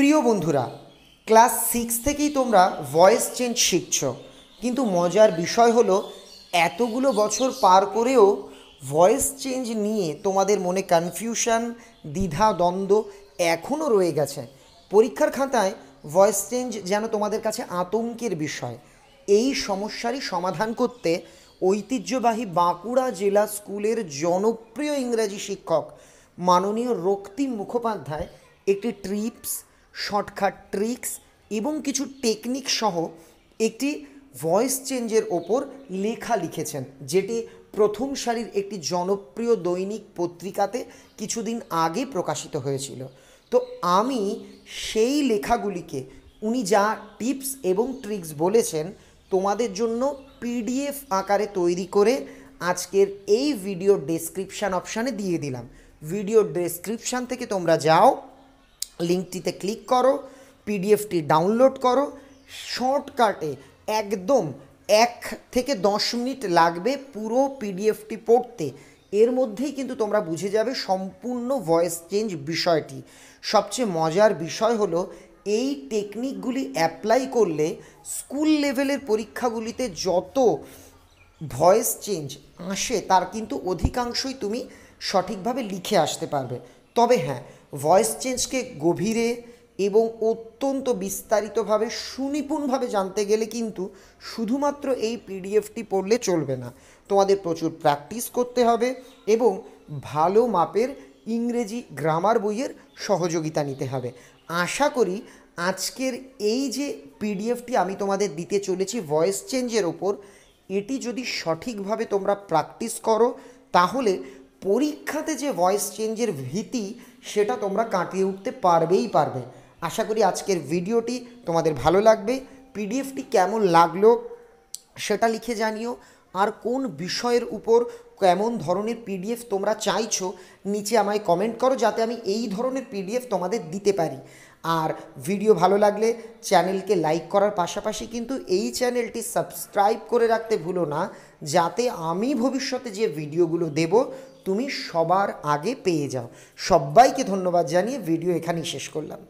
প্রিয় বন্ধুরা class six থেকেই তোমরা ভয়েস চেঞ্জ শিখছ কিন্তু মজার বিষয় হলো এতগুলো বছর পার করেও ভয়েস চেঞ্জ নিয়ে তোমাদের মনে কনফিউশন দ্বিধা দ্বন্দ্ব এখনও রয়ে গেছে পরীক্ষার খাতায় ভয়েস চেঞ্জ যেন তোমাদের কাছে আতঙ্কের বিষয় এই সমস্যারই সমাধান করতে ঐতিহ্যবাহী বাঁকুড়া জেলা স্কুলের জনপ্রিয় ইংরাজি শিক্ষক মাননীয় রক্তিম মুখোপাধ্যায় একটি ট্রিপস শর্টকাট ট্রিক্স এবং কিছু টেকনিক সহ একটি ভয়েস চেঞ্জের ওপর লেখা লিখেছেন যেটি প্রথম সারির একটি জনপ্রিয় দৈনিক পত্রিকাতে কিছুদিন আগে প্রকাশিত হয়েছিল তো আমি সেই লেখাগুলিকে উনি যা টিপস এবং ট্রিক্স বলেছেন তোমাদের জন্য পিডিএফ আকারে তৈরি করে আজকের এই ভিডিও ডেসক্রিপশান অপশানে দিয়ে দিলাম ভিডিও ডেসক্রিপশান থেকে তোমরা যাও লিঙ্কটিতে ক্লিক করো পিডিএফটি ডাউনলোড করো শর্টকাটে একদম এক থেকে দশ মিনিট লাগবে পুরো পিডিএফটি পড়তে এর মধ্যেই কিন্তু তোমরা বুঝে যাবে সম্পূর্ণ ভয়েস চেঞ্জ বিষয়টি সবচেয়ে মজার বিষয় হল এই টেকনিকগুলি অ্যাপ্লাই করলে স্কুল লেভেলের পরীক্ষাগুলিতে যত ভয়েস চেঞ্জ আসে তার কিন্তু অধিকাংশই তুমি সঠিকভাবে লিখে আসতে পারবে তবে হ্যাঁ ভয়েস চেঞ্জকে গভীরে এবং অত্যন্ত বিস্তারিতভাবে সুনিপুণভাবে জানতে গেলে কিন্তু শুধুমাত্র এই পিডিএফটি পড়লে চলবে না তোমাদের প্রচুর প্র্যাকটিস করতে হবে এবং ভালো মাপের ইংরেজি গ্রামার বইয়ের সহযোগিতা নিতে হবে আশা করি আজকের এই যে পিডিএফটি আমি তোমাদের দিতে চলেছি ভয়েস চেঞ্জের ওপর এটি যদি সঠিকভাবে তোমরা প্র্যাকটিস করো তাহলে পরীক্ষাতে যে ভয়েস চেঞ্জের ভীতি সেটা তোমরা কাটিয়ে উঠতে পারবেই পারবে আশা করি আজকের ভিডিওটি তোমাদের ভালো লাগবে পিডিএফটি কেমন লাগলো সেটা লিখে জানিও আর কোন বিষয়ের উপর কেমন ধরনের পিডিএফ তোমরা চাইছো নিচে আমায় কমেন্ট করো যাতে আমি এই ধরনের পিডিএফ তোমাদের দিতে পারি আর ভিডিও ভালো লাগলে চ্যানেলকে লাইক করার পাশাপাশি কিন্তু এই চ্যানেলটি সাবস্ক্রাইব করে রাখতে ভুলো না যাতে আমি ভবিষ্যতে যে ভিডিওগুলো দেব তুমি সবার আগে পেয়ে যাও সবাইকে ধন্যবাদ জানিয়ে ভিডিও এখানেই শেষ করলাম